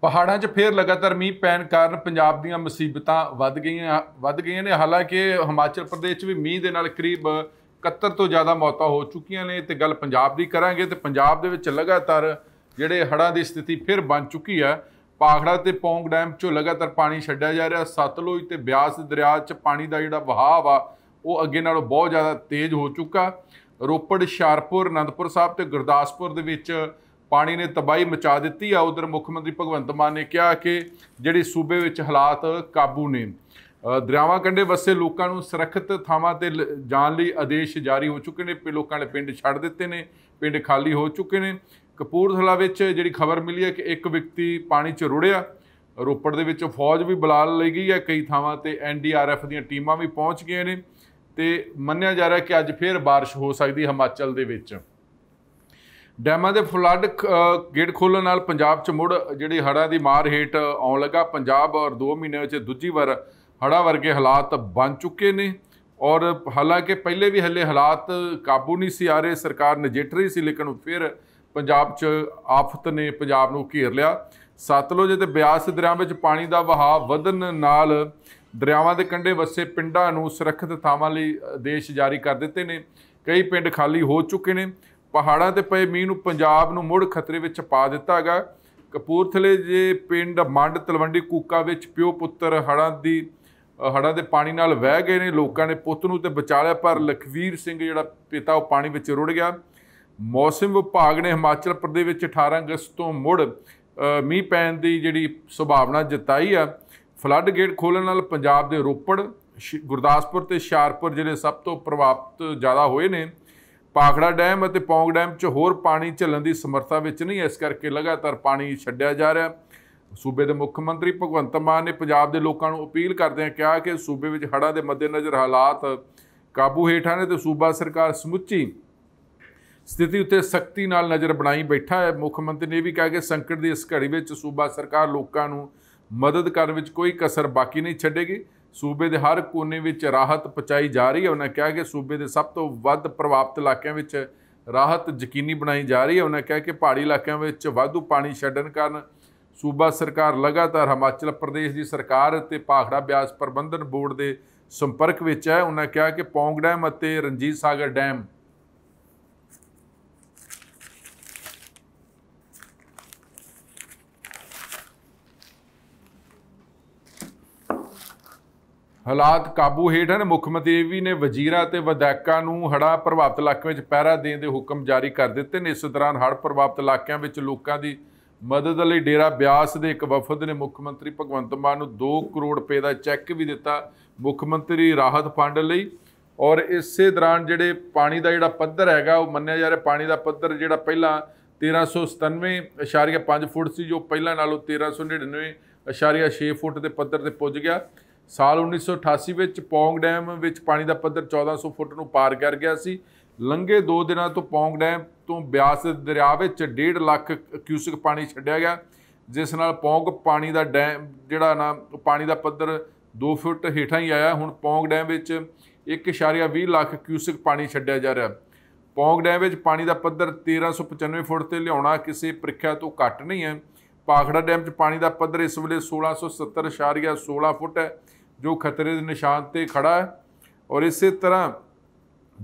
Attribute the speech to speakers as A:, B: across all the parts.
A: ਪਹਾੜਾਂ 'ਚ ਫੇਰ ਲਗਾਤਾਰ ਮੀਂਹ ਪੈਣ ਕਾਰਨ ਪੰਜਾਬ ਦੀਆਂ ਮੁਸੀਬਤਾਂ ਵੱਧ ਗਈਆਂ ਵੱਧ ਗਈਆਂ ਨੇ ਹਾਲਾਂਕਿ ਹਿਮਾਚਲ ਪ੍ਰਦੇਸ਼ 'ਚ ਵੀ ਮੀਂਹ ਦੇ ਨਾਲ ਕਰੀਬ 71 ਤੋਂ ਜ਼ਿਆਦਾ ਮੌਤਾਂ ਹੋ ਚੁੱਕੀਆਂ ਨੇ ਤੇ ਗੱਲ ਪੰਜਾਬ ਦੀ ਕਰਾਂਗੇ ਤੇ ਪੰਜਾਬ ਦੇ ਵਿੱਚ ਲਗਾਤਾਰ ਜਿਹੜੇ ਹੜਾਂ ਦੀ ਸਥਿਤੀ ਫਿਰ ਬਣ ਚੁੱਕੀ ਹੈ ਪਾਖੜਾ ਤੇ ਪੌਂਗ ਡੈਮ 'ਚੋਂ ਲਗਾਤਾਰ ਪਾਣੀ ਛੱਡਿਆ ਜਾ ਰਿਹਾ ਸਤਲੁਜ ਤੇ ਬਿਆਸ ਦਰਿਆ 'ਚ ਪਾਣੀ ਦਾ ਜਿਹੜਾ ਵਹਾਅ ਆ ਉਹ ਅੱਗੇ ਨਾਲੋਂ ਬਹੁਤ ਜ਼ਿਆਦਾ ਤੇਜ਼ ਹੋ ਚੁੱਕਾ ਰੋਪੜ ਸ਼ਾਰਪੁਰ ਅਨੰਦਪੁਰ ਸਾਹਿਬ ਤੇ ਗੁਰਦਾਸਪੁਰ ਦੇ ਵਿੱਚ ਪਾਣੀ ਨੇ ਤਬਾਹੀ ਮਚਾ ਦਿੱਤੀ ਆ ਉਧਰ ਮੁੱਖ ਮੰਤਰੀ ਭਗਵੰਤ ਮਾਨ ਨੇ ਕਿਹਾ ਕਿ ਜਿਹੜੇ ਸੂਬੇ ਵਿੱਚ ਹਾਲਾਤ ਕਾਬੂ ਨੇ ਦਰਿਆਵਾਂ ਕੰਢੇ ਵਸੇ ਲੋਕਾਂ ਨੂੰ ਸੁਰੱਖਿਤ ਥਾਵਾਂ ਤੇ ਜਾਣ ਲਈ ਆਦੇਸ਼ ਜਾਰੀ ਹੋ ਚੁੱਕੇ ਨੇ ਲੋਕਾਂ ਨੇ ਪਿੰਡ ਛੱਡ ਦਿੱਤੇ ਨੇ ਪਿੰਡ ਖਾਲੀ ਹੋ ਚੁੱਕੇ ਨੇ ਕਪੂਰਥਲਾ ਵਿੱਚ ਜਿਹੜੀ ਖਬਰ ਮਿਲੀ ਹੈ ਕਿ ਇੱਕ ਵਿਅਕਤੀ ਪਾਣੀ 'ਚ ਰੁੜਿਆ ਰੋਪੜ ਦੇ ਵਿੱਚ ਫੌਜ ਵੀ ਬੁਲਾ ਲਈ ਗਈ ਹੈ ਕਈ ਥਾਵਾਂ ਤੇ ਐਨਡੀਆਰਐਫ ਦੀਆਂ ਟੀਮਾਂ ਵੀ ਪਹੁੰਚ ਗਈਆਂ ਨੇ ਤੇ ਮੰਨਿਆ ਜਾ ਰਿਹਾ ਕਿ ਅੱਜ ਫੇਰ بارش ਹੋ ਸਕਦੀ ਹੈ ਹਿਮਾਚਲ ਦੇ ਵਿੱਚ ਡੈਮਾਂ ਦੇ ਫਲੱਡ ਗੇਟ ਖੋਲਣ ਨਾਲ ਪੰਜਾਬ 'ਚ ਮੁੜ ਜਿਹੜੀ ਹੜ੍ਹਾਂ ਦੀ ਮਾਰ ਹੇਟ ਆਉਣ ਲੱਗਾ ਪੰਜਾਬ ਔਰ 2 ਮਹੀਨੇ ਵਿੱਚ ਦੂਜੀ ਵਾਰ ਹੜ੍ਹਾਂ ਵਰਗੇ ਹਾਲਾਤ ਬਣ ਚੁੱਕੇ ਨੇ ਔਰ ਹਾਲਾਂਕਿ ਪਹਿਲੇ ਵੀ ਹੱਲੇ ਹਾਲਾਤ ਕਾਬੂ ਨਹੀਂ ਸੀ ਆ ਰਹੇ ਸਰਕਾਰ ਨਜਿੱਠ ਰਹੀ ਸੀ ਲੇਕਿਨ ਫਿਰ ਪੰਜਾਬ 'ਚ ਆਫਤ ਨੇ ਪੰਜਾਬ ਨੂੰ ਘੇਰ ਲਿਆ ਸਤਲੁਜ ਤੇ ਬਿਆਸ ਦਰਿਆ ਵਿੱਚ ਪਾਣੀ ਦਾ ਵਹਾਅ ਵਧਨ ਨਾਲ ਦਰਿਆਵਾਂ ਦੇ ਕੰਢੇ ਵਸੇ ਪਿੰਡਾਂ ਨੂੰ ਸੁਰੱਖਿਅਤ ਥਾਵਾਂ ਲਈ ਆਦੇਸ਼ ਜਾਰੀ ਕਰ ਦਿੱਤੇ ਨੇ ਕਈ ਪਿੰਡ ਖਾਲੀ ਹੋ ਚੁੱਕੇ ਨੇ ਪਹਾੜਾਂ ਤੇ ਪਏ ਮੀਂਹ ਨੂੰ ਪੰਜਾਬ ਨੂੰ ਮੁੜ ਖਤਰੇ ਵਿੱਚ ਪਾ ਦਿੱਤਾ ਹੈਗਾ ਕਪੂਰਥਲੇ ਦੇ ਪਿੰਡ ਮੰਡ ਤਲਵੰਡੀ ਕੂਕਾ ਵਿੱਚ ਪਿਓ ਪੁੱਤਰ ਹੜਾਂ ਦੀ ਹੜਾਂ ਦੇ ਪਾਣੀ ਨਾਲ ਵਹਿ ਗਏ ਨੇ ਲੋਕਾਂ ਨੇ ਪੁੱਤ ਨੂੰ ਤੇ ਬਚਾ ਲਿਆ ਪਰ ਲਖਵੀਰ ਸਿੰਘ ਜਿਹੜਾ ਪਿਤਾ ਉਹ ਪਾਣੀ ਵਿੱਚ ਰੁੜ ਗਿਆ ਮੌਸਮ ਵਿਭਾਗ ਨੇ ਹਿਮਾਚਲ ਪ੍ਰਦੇਸ਼ ਵਿੱਚ 18 ਅਗਸਤ ਤੋਂ ਮੁੜ ਮੀਂਹ ਪੈਣ ਦੀ ਜਿਹੜੀ ਸੰਭਾਵਨਾ ਜਤਾਈ ਆ ਫਲੱਡ ਗੇਟ ਖੋਲਣ ਨਾਲ ਪੰਜਾਬ ਦੇ ਰੋਪੜ ਗੁਰਦਾਸਪੁਰ ਤੇ ਸ਼ਾਰਪੁਰ ਜਿਹੜੇ ਸਭ ਤੋਂ ਪ੍ਰਭਾਵਿਤ ਜ਼ਿਆਦਾ ਹੋਏ ਨੇ ਪਾਖੜਾ ਡੈਮ ਅਤੇ ਪੌਂਗ ਡੈਮ 'ਚ ਹੋਰ ਪਾਣੀ ਝੱਲਣ ਦੀ ਸਮਰੱਥਾ ਵਿੱਚ ਨਹੀਂ ਇਸ ਕਰਕੇ ਲਗਾਤਾਰ ਪਾਣੀ ਛੱਡਿਆ ਜਾ ਰਿਹਾ ਸੂਬੇ ਦੇ ਮੁੱਖ ਮੰਤਰੀ ਭਗਵੰਤ ਮਾਨ ਨੇ ਪੰਜਾਬ ਦੇ ਲੋਕਾਂ ਨੂੰ ਅਪੀਲ ਕਰਦਿਆਂ ਕਿਹਾ ਕਿ ਸੂਬੇ ਵਿੱਚ ਹੜ੍ਹਾਂ ਦੇ ਮੱਦੇਨਜ਼ਰ ਹਾਲਾਤ ਕਾਬੂ ਹੇਠਾਂ ਨੇ ਤੇ ਸੂਬਾ ਸਰਕਾਰ ਸਮੁੱਚੀ ਸਥਿਤੀ ਉੱਤੇ ਸਖਤੀ ਨਾਲ ਨਜ਼ਰ ਬਣਾਈ ਬੈਠਾ ਹੈ ਮੁੱਖ ਮੰਤਰੀ ਨੇ ਵੀ ਕਿਹਾ ਕਿ ਸੰਕਟ ਦੀ ਇਸ ਘੜੀ ਵਿੱਚ ਸੂਬਾ ਸਰਕਾਰ ਲੋਕਾਂ ਨੂੰ ਮਦਦ ਕਰਨ ਵਿੱਚ ਕੋਈ ਕਸਰ ਬਾਕੀ ਨਹੀਂ ਛੱਡੇਗੀ ਸੂਬੇ ਦੇ ਹਰ ਕੋਨੇ ਵਿੱਚ ਰਾਹਤ ਪਹੁੰਚਾਈ ਜਾ ਰਹੀ ਹੈ ਉਹਨਾਂ ਕਿਹਾ ਕਿ ਸੂਬੇ ਦੇ ਸਭ ਤੋਂ ਵੱਧ ਪ੍ਰਭਾਵਿਤ ਇਲਾਕਿਆਂ ਵਿੱਚ ਰਾਹਤ ਯਕੀਨੀ ਬਣਾਈ ਜਾ ਰਹੀ ਹੈ ਉਹਨਾਂ ਕਿਹਾ ਕਿ ਪਹਾੜੀ ਇਲਾਕਿਆਂ ਵਿੱਚ ਵਾਧੂ ਪਾਣੀ ਛੱਡਣ ਕਾਰਨ ਸੂਬਾ ਸਰਕਾਰ ਲਗਾਤਾਰ ਹਿਮਾਚਲ ਪ੍ਰਦੇਸ਼ ਦੀ ਸਰਕਾਰ ਅਤੇ ਭਾਖੜਾ ਬਿਆਸ ਪ੍ਰਬੰਧਨ ਬੋਰਡ ਦੇ ਸੰਪਰਕ ਵਿੱਚ ਹੈ ਉਹਨਾਂ ਕਿਹਾ ਕਿ ਪੌਂਗ ਡੈਮ ਅਤੇ ਰਣਜੀਤ ਸਾਗਰ ਡੈਮ ਹਾਲਾਤ ਕਾਬੂ ਹੇਠ ਹਨ ਮੁੱਖ ਮੰਤਰੀ ਵੀ ਨੇ ਵਜ਼ੀਰਾ ਤੇ ਵਿਧਾਇਕਾਂ ਨੂੰ ਹੜਾ ਪ੍ਰਭਾਵਿਤ ਇਲਾਕਿਆਂ ਵਿੱਚ ਪਹਿਰਾ ਦੇਣ ਦੇ ਹੁਕਮ ਜਾਰੀ ਕਰ ਦਿੱਤੇ ਨੇ ਇਸ ਦੌਰਾਨ ਹੜ ਪ੍ਰਭਾਵਿਤ ਇਲਾਕਿਆਂ ਵਿੱਚ ਲੋਕਾਂ ਦੀ ਮਦਦ ਲਈ ਡੇਰਾ ਬਿਆਸ ਦੇ ਇੱਕ ਵਫਦ ਨੇ ਮੁੱਖ ਮੰਤਰੀ ਭਗਵੰਤ ਮਾਨ ਨੂੰ 2 ਕਰੋੜ ਰੁਪਏ ਦਾ ਚੈੱਕ ਵੀ ਦਿੱਤਾ ਮੁੱਖ ਮੰਤਰੀ ਰਾਹਤ ਫੰਡ ਲਈ ਔਰ ਇਸੇ ਦੌਰਾਨ ਜਿਹੜੇ ਪਾਣੀ ਦਾ ਜਿਹੜਾ ਪੱਧਰ ਹੈਗਾ ਉਹ ਮੰਨਿਆ ਜਾ ਰਿਹਾ ਪਾਣੀ ਦਾ ਪੱਧਰ ਜਿਹੜਾ ਪਹਿਲਾਂ 1397.5 ਫੁੱਟ ਸੀ ਜੋ ਪਹਿਲਾਂ ਨਾਲੋਂ 1399.6 ਫੁੱਟ ਦੇ ਪੱਧਰ ਤੇ ਪੁੱਜ ਗਿਆ ਸਾਲ 1988 ਵਿੱਚ ਪੌਂਗ ਡੈਮ ਵਿੱਚ ਪਾਣੀ ਦਾ ਪੱਧਰ 1400 ਫੁੱਟ ਨੂੰ ਪਾਰ ਕਰ ਗਿਆ ਸੀ ਲੰਘੇ 2 ਦਿਨਾਂ ਤੋਂ ਪੌਂਗ ਡੈਮ ਤੋਂ ਬਿਆਸ ਦਰਿਆ ਵਿੱਚ 1.5 ਲੱਖ ਕਿਊਸਿਕ ਪਾਣੀ ਛੱਡਿਆ ਗਿਆ ਜਿਸ ਨਾਲ ਪੌਂਗ ਪਾਣੀ ਦਾ ਡੈਮ ਜਿਹੜਾ ਨਾ ਪਾਣੀ ਦਾ ਪੱਧਰ 2 ਫੁੱਟ ਹੇਠਾਂ ਹੀ ਆਇਆ ਹੁਣ ਪੌਂਗ ਡੈਮ ਵਿੱਚ 1.20 ਲੱਖ ਕਿਊਸਿਕ ਪਾਣੀ ਛੱਡਿਆ ਜਾ ਰਿਹਾ ਪੌਂਗ ਡੈਮ ਵਿੱਚ ਪਾਣੀ ਦਾ ਪੱਧਰ 1395 ਫੁੱਟ ਤੇ ਲਿਆਉਣਾ ਕਿਸੇ ਪ੍ਰੀਖਿਆ ਤੋਂ ਘੱਟ ਨਹੀਂ ਹੈ ਪਾਖੜਾ ਡੈਮ 'ਚ ਪਾਣੀ ਦਾ ਪੱਧਰ ਇਸ ਵੇਲੇ 1670.16 ਫੁੱਟ ਹੈ ਜੋ ਖਤਰੇ ਦੇ ਨਿਸ਼ਾਨ ਤੇ ਖੜਾ ਹੈ ਔਰ ਇਸੇ ਤਰ੍ਹਾਂ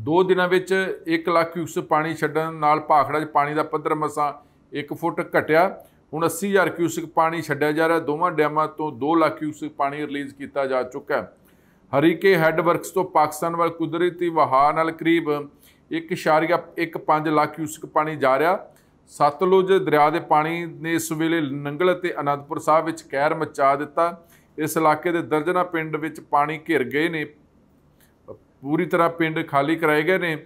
A: ਦੋ ਦਿਨਾਂ ਵਿੱਚ 1 ਲੱਖ ਕਿਊਸ ਪਾਣੀ ਛੱਡਣ ਨਾਲ ਭਾਖੜਾ 'ਚ ਪਾਣੀ ਦਾ ਪੱਧਰ ਮਸਾਂ 1 ਫੁੱਟ ਘਟਿਆ ਹੁਣ 80000 ਕਿਊਸ ਪਾਣੀ ਛੱਡਿਆ ਜਾ ਰਿਹਾ ਦੋਵਾਂ ਡੈਮਾਂ ਤੋਂ 2 ਲੱਖ ਕਿਊਸ ਪਾਣੀ ਰਿਲੀਜ਼ ਕੀਤਾ ਜਾ ਚੁੱਕਾ ਹੈ ਹਰੀਕੇ ਹੈਡਵਰਕਸ ਤੋਂ ਪਾਕਿਸਤਾਨ ਵੱਲ ਕੁਦਰਤੀ ਵਹਾਅ ਨਾਲ ਕਰੀਬ 1.15 ਲੱਖ ਕਿਊਸ ਪਾਣੀ ਜਾ ਰਿਹਾ ਸਤਲੁਜ ਦਰਿਆ ਦੇ ਪਾਣੀ ਨੇ ਇਸ ਵੇਲੇ ਨੰਗਲ ਅਤੇ ਅਨੰਦਪੁਰ ਸਾਹਿਬ ਵਿੱਚ ਕਹਿਰ ਮਚਾ ਦਿੱਤਾ ਇਸ ਇਲਾਕੇ ਦੇ ਦਰਜਨਾ ਪਿੰਡ ਵਿੱਚ ਪਾਣੀ ਘਿਰ ਗਏ ਨੇ ਪੂਰੀ ਤਰ੍ਹਾਂ ਪਿੰਡ ਖਾਲੀ ਕਰਾਏ ਗਏ ਨੇ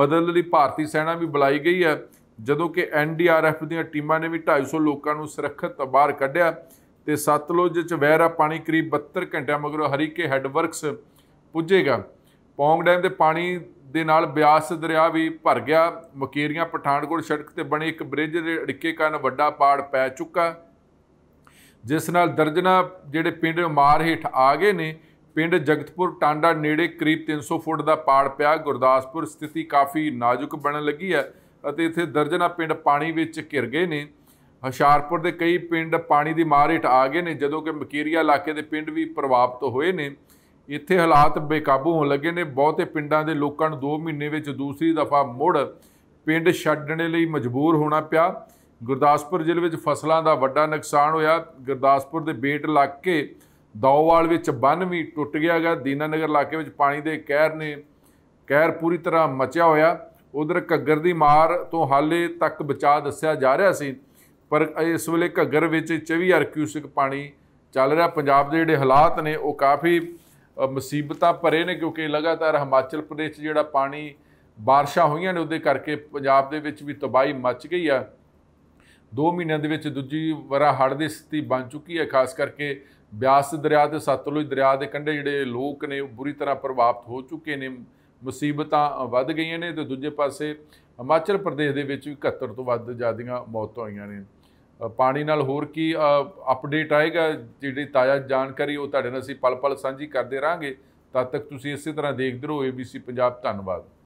A: ਮਦਦ ਲਈ ਭਾਰਤੀ ਸੈਨਾ ਵੀ ਬੁਲਾਈ ਗਈ ਹੈ ਜਦੋਂ ਕਿ ਐਨਡੀਆਰਐਫ ਦੀਆਂ ਟੀਮਾਂ ਨੇ ਵੀ 250 ਲੋਕਾਂ ਨੂੰ ਸੁਰੱਖਿਅਤ ਬਾਹਰ ਕੱਢਿਆ ਤੇ ਸਤਲੁਜ ਚ ਵਹਿਰਾ ਪਾਣੀ ਕਰੀਬ 72 ਘੰਟਿਆਂ ਮਗਰੋਂ ਹਰੀਕੇ ਹੈਡਵਰਕਸ ਪੁੱਜੇਗਾ ਪੌਂਗ ਡੈਮ ਦੇ ਪਾਣੀ ਦੇ ਨਾਲ ਬਿਆਸ ਦਰਿਆ ਵੀ ਭਰ ਗਿਆ ਮਕੇਰੀਆਂ ਪਠਾਨਕੋਟ ਸੜਕ ਤੇ ਬਣੇ ਇੱਕ ਬ੍ਰਿਜ ਦੇ ਅੜਿੱਕੇ ਕਾਰਨ ਵੱਡਾ ਪਾੜ ਪੈ ਚੁੱਕਾ ਜਿਸ ਨਾਲ ਦਰਜਨਾ ਜਿਹੜੇ ਪਿੰਡ ਮਾਰ ਹੇਠ ਆ ਗਏ ਨੇ ਪਿੰਡ ਜਗਤਪੁਰ ਟਾਂਡਾ ਨੇੜੇ ਕਰੀਬ 300 ਫੁੱਟ ਦਾ ਪਾੜ ਪਿਆ ਗੁਰਦਾਸਪੁਰ ਸਥਿਤੀ ਕਾਫੀ ਨਾਜ਼ੁਕ ਬਣਨ ਲੱਗੀ ਹੈ ਅਤੇ ਇੱਥੇ ਦਰਜਨਾ ਪਿੰਡ ਪਾਣੀ ਵਿੱਚ ਘਿਰ ਗਏ ਨੇ ਹਸ਼ਾਰਪੁਰ ਦੇ ਕਈ ਪਿੰਡ ਪਾਣੀ ਦੀ ਮਾਰ ਹੇਠ ਆ ਗਏ ਨੇ ਜਦੋਂ ਕਿ ਮਕੀਰੀਆ ਇਲਾਕੇ ਦੇ ਪਿੰਡ ਵੀ ਪ੍ਰਭਾਵਿਤ ਹੋਏ ਨੇ ਇੱਥੇ ਹਾਲਾਤ ਬੇਕਾਬੂ ਹੋਣ ਲੱਗੇ ਨੇ ਬਹੁਤੇ ਪਿੰਡਾਂ ਦੇ ਲੋਕਾਂ ਨੂੰ 2 ਮਹੀਨੇ ਵਿੱਚ ਦੂਸਰੀ ਦਫਾ ਮੁੜ ਪਿੰਡ ਛੱਡਣ ਲਈ ਮਜਬੂਰ ਹੋਣਾ ਪਿਆ ਗੁਰਦਾਸਪੁਰ ਜ਼ਿਲ੍ਹੇ ਵਿੱਚ ਫਸਲਾਂ ਦਾ ਵੱਡਾ ਨੁਕਸਾਨ ਹੋਇਆ ਗੁਰਦਾਸਪੁਰ ਦੇ ਬੇਟ ਇਲਾਕੇ ਦੌਵਾਲ ਵਿੱਚ ਬੰਨ ਵੀ ਟੁੱਟ ਗਿਆ ਹੈ ਦੀਨਾਨਗਰ ਇਲਾਕੇ ਵਿੱਚ ਪਾਣੀ ਦੇ ਕਹਿਰ ਨੇ ਕਹਿਰ ਪੂਰੀ ਤਰ੍ਹਾਂ ਮਚਿਆ ਹੋਇਆ ਉਧਰ ਘੱਗਰ ਦੀ ਮਾਰ ਤੋਂ ਹਾਲੇ ਤੱਕ ਬਚਾ ਦੱਸਿਆ ਜਾ ਰਿਹਾ ਸੀ ਪਰ ਇਸ ਵੇਲੇ ਘੱਗਰ ਵਿੱਚ 24 ਕਿਊਸਿਕ ਪਾਣੀ ਚੱਲ ਰਿਹਾ ਪੰਜਾਬ ਦੇ ਜਿਹੜੇ ਹਾਲਾਤ ਨੇ ਉਹ ਕਾਫੀ ਮੁਸੀਬਤਾਂ ਭਰੇ ਨੇ ਕਿਉਂਕਿ ਲਗਾਤਾਰ ਹਿਮਾਚਲ ਪ੍ਰਦੇਸ਼ ਜਿਹੜਾ ਪਾਣੀ ਬਾਰਿਸ਼ਾਂ ਹੋਈਆਂ ਨੇ ਉਹਦੇ ਕਰਕੇ ਪੰਜਾਬ ਦੇ ਵਿੱਚ ਵੀ ਤਬਾਹੀ ਮਚ ਗਈ ਆ 2 ਮਹੀਨਿਆਂ ਦੇ ਵਿੱਚ ਦੂਜੀ ਵਾਰਾ ਹੜ੍ਹ ਦੀ ਸਥਿਤੀ ਬਣ ਚੁੱਕੀ ਹੈ ਖਾਸ ਕਰਕੇ ਬਿਆਸ ਦਰਿਆ ਤੇ ਸਤਲੁਜ ਦਰਿਆ ਦੇ ਕੰਢੇ ਜਿਹੜੇ ਲੋਕ ਨੇ ਉਹ ਬੁਰੀ ਤਰ੍ਹਾਂ ਪ੍ਰਭਾਵਿਤ ਹੋ ਚੁੱਕੇ ਨੇ ਮੁਸੀਬਤਾਂ ਵੱਧ ਗਈਆਂ ਨੇ ਤੇ ਦੂਜੇ ਪਾਸੇ ਹਿਮਾਚਲ ਪ੍ਰਦੇਸ਼ ਦੇ ਵਿੱਚ ਵੀ 71 ਤੋਂ ਵੱਧ ਜ਼ਿਆਦੀਆਂ ਮੌਤਾਂ ਹੋਈਆਂ ਨੇ ਪਾਣੀ ਨਾਲ ਹੋਰ ਕੀ ਅਪਡੇਟ ਆਏਗਾ ਜਿਹੜੀ ਤਾਜ਼ਾ ਜਾਣਕਾਰੀ ਉਹ ਤੁਹਾਡੇ ਨਾਲ ਅਸੀਂ ਪਲ-ਪਲ ਸਾਂਝੀ ਕਰਦੇ ਰਾਂਗੇ ਤਦ ਤੱਕ ਤੁਸੀਂ ਇਸੇ ਤਰ੍ਹਾਂ ਦੇਖਦੇ ਰਹੋ ABC ਪੰਜਾਬ ਧੰਨਵਾਦ